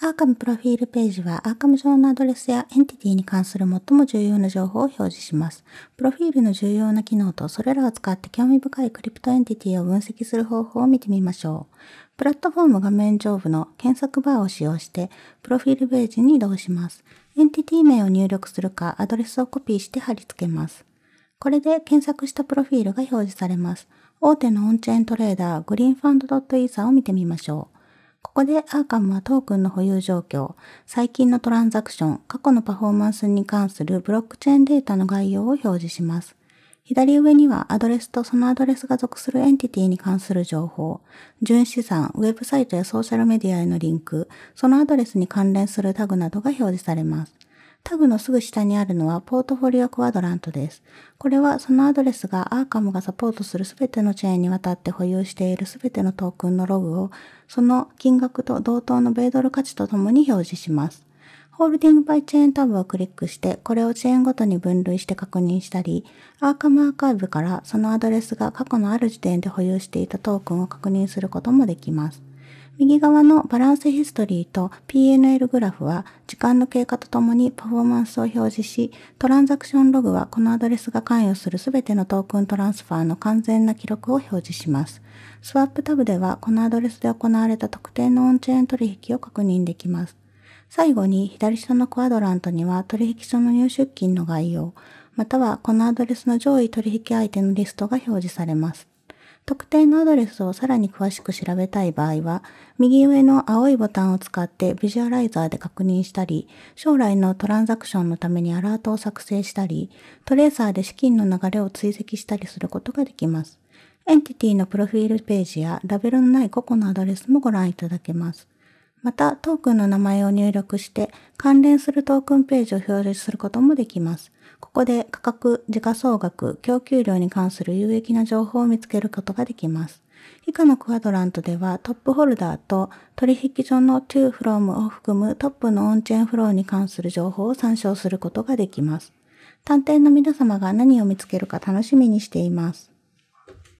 アーカムプロフィールページはアーカム上のアドレスやエンティティに関する最も重要な情報を表示します。プロフィールの重要な機能とそれらを使って興味深いクリプトエンティティを分析する方法を見てみましょう。プラットフォーム画面上部の検索バーを使用して、プロフィールページに移動します。エンティティ名を入力するか、アドレスをコピーして貼り付けます。これで検索したプロフィールが表示されます。大手のオンチェーントレーダー、グリーンファンドーサーを見てみましょう。ここでアーカムはトークンの保有状況、最近のトランザクション、過去のパフォーマンスに関するブロックチェーンデータの概要を表示します。左上にはアドレスとそのアドレスが属するエンティティに関する情報、純資産、ウェブサイトやソーシャルメディアへのリンク、そのアドレスに関連するタグなどが表示されます。タグのすぐ下にあるのはポートフォリオクワドラントです。これはそのアドレスがアーカムがサポートするすべてのチェーンにわたって保有しているすべてのトークンのログをその金額と同等の米ドル価値とともに表示します。ホールディングバイチェーンタブをクリックして、これをチェーンごとに分類して確認したり、アーカムアーカイブからそのアドレスが過去のある時点で保有していたトークンを確認することもできます。右側のバランスヒストリーと PNL グラフは時間の経過とともにパフォーマンスを表示し、トランザクションログはこのアドレスが関与するすべてのトークントランスファーの完全な記録を表示します。スワップタブではこのアドレスで行われた特定のオンチェーン取引を確認できます。最後に左下のクアドラントには取引所の入出金の概要、またはこのアドレスの上位取引相手のリストが表示されます。特定のアドレスをさらに詳しく調べたい場合は、右上の青いボタンを使ってビジュアライザーで確認したり、将来のトランザクションのためにアラートを作成したり、トレーサーで資金の流れを追跡したりすることができます。エンティティのプロフィールページやラベルのない個々のアドレスもご覧いただけます。また、トークンの名前を入力して、関連するトークンページを表示することもできます。ここで価格、時価総額、供給量に関する有益な情報を見つけることができます。以下のクアドラントではトップホルダーと取引所の to from を含むトップのオンチェーンフローに関する情報を参照することができます。探偵の皆様が何を見つけるか楽しみにしています。